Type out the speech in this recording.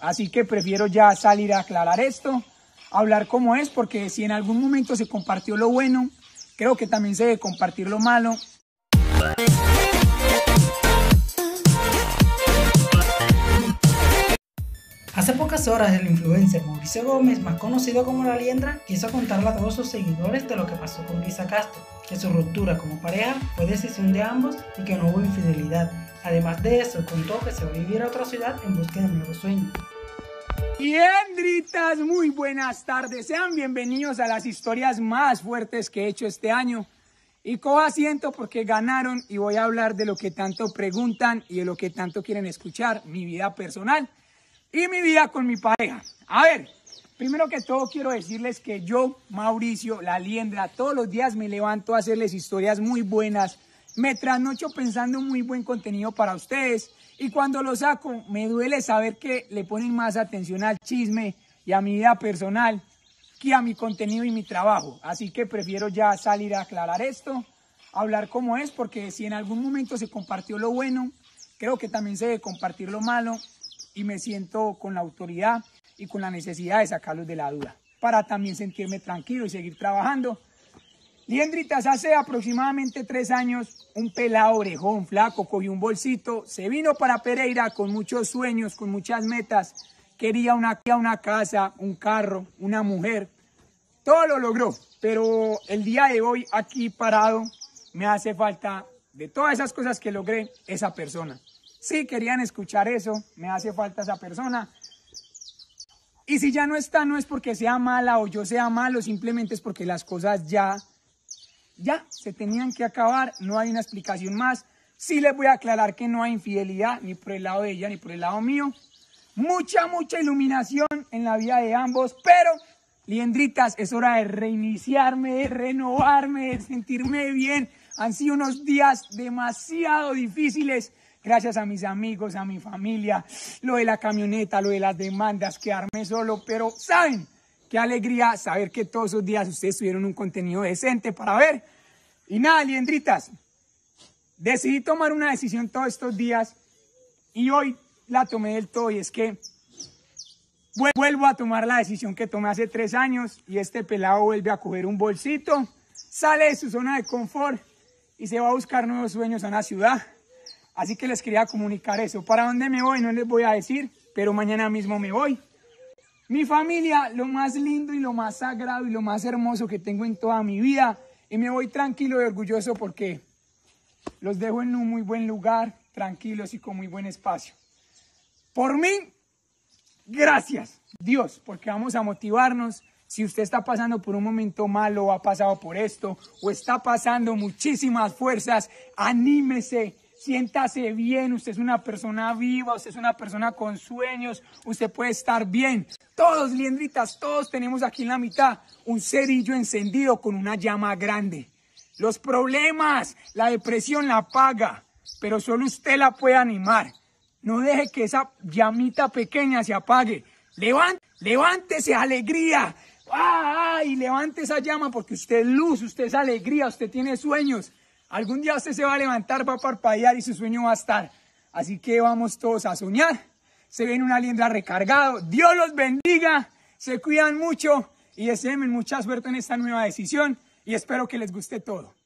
Así que prefiero ya salir a aclarar esto, hablar como es, porque si en algún momento se compartió lo bueno, creo que también se debe compartir lo malo. Hace pocas horas el influencer Mauricio Gómez, más conocido como La Liendra, quiso contarle a todos sus seguidores de lo que pasó con Lisa Castro, que su ruptura como pareja fue decisión de ambos y que no hubo infidelidad, Además de eso, contó que se va a vivir a otra ciudad en busca de nuevos sueños. Bien, muy buenas tardes. Sean bienvenidos a las historias más fuertes que he hecho este año. Y cojo asiento porque ganaron y voy a hablar de lo que tanto preguntan y de lo que tanto quieren escuchar, mi vida personal y mi vida con mi pareja. A ver, primero que todo quiero decirles que yo, Mauricio, la liendra, todos los días me levanto a hacerles historias muy buenas, me trasnocho pensando muy buen contenido para ustedes y cuando lo saco me duele saber que le ponen más atención al chisme y a mi vida personal que a mi contenido y mi trabajo. Así que prefiero ya salir a aclarar esto, hablar como es, porque si en algún momento se compartió lo bueno, creo que también se debe compartir lo malo y me siento con la autoridad y con la necesidad de sacarlos de la duda para también sentirme tranquilo y seguir trabajando Liendritas hace aproximadamente tres años, un pelado orejón flaco cogió un bolsito, se vino para Pereira con muchos sueños, con muchas metas. Quería una, una casa, un carro, una mujer. Todo lo logró, pero el día de hoy aquí parado me hace falta de todas esas cosas que logré esa persona. Si sí, querían escuchar eso, me hace falta esa persona. Y si ya no está, no es porque sea mala o yo sea malo, simplemente es porque las cosas ya ya, se tenían que acabar, no hay una explicación más. Sí les voy a aclarar que no hay infidelidad, ni por el lado de ella, ni por el lado mío. Mucha, mucha iluminación en la vida de ambos, pero, liendritas, es hora de reiniciarme, de renovarme, de sentirme bien. Han sido unos días demasiado difíciles gracias a mis amigos, a mi familia, lo de la camioneta, lo de las demandas, quedarme solo, pero saben, Qué alegría saber que todos esos días ustedes tuvieron un contenido decente para ver. Y nada, liendritas, decidí tomar una decisión todos estos días y hoy la tomé del todo y es que vuelvo a tomar la decisión que tomé hace tres años y este pelado vuelve a coger un bolsito, sale de su zona de confort y se va a buscar nuevos sueños a la ciudad. Así que les quería comunicar eso. ¿Para dónde me voy? No les voy a decir, pero mañana mismo me voy. Mi familia, lo más lindo y lo más sagrado y lo más hermoso que tengo en toda mi vida. Y me voy tranquilo y orgulloso porque los dejo en un muy buen lugar, tranquilos y con muy buen espacio. Por mí, gracias Dios, porque vamos a motivarnos. Si usted está pasando por un momento malo o ha pasado por esto o está pasando muchísimas fuerzas, anímese siéntase bien, usted es una persona viva, usted es una persona con sueños, usted puede estar bien. Todos, liendritas, todos tenemos aquí en la mitad un cerillo encendido con una llama grande. Los problemas, la depresión la apaga, pero solo usted la puede animar. No deje que esa llamita pequeña se apague. Levante, levántese, alegría. ¡Ay! Levante esa llama porque usted es luz, usted es alegría, usted tiene sueños. Algún día usted se va a levantar, va a parpadear y su sueño va a estar. Así que vamos todos a soñar. Se ven una liendra recargado. Dios los bendiga. Se cuidan mucho y deseen mucha suerte en esta nueva decisión y espero que les guste todo.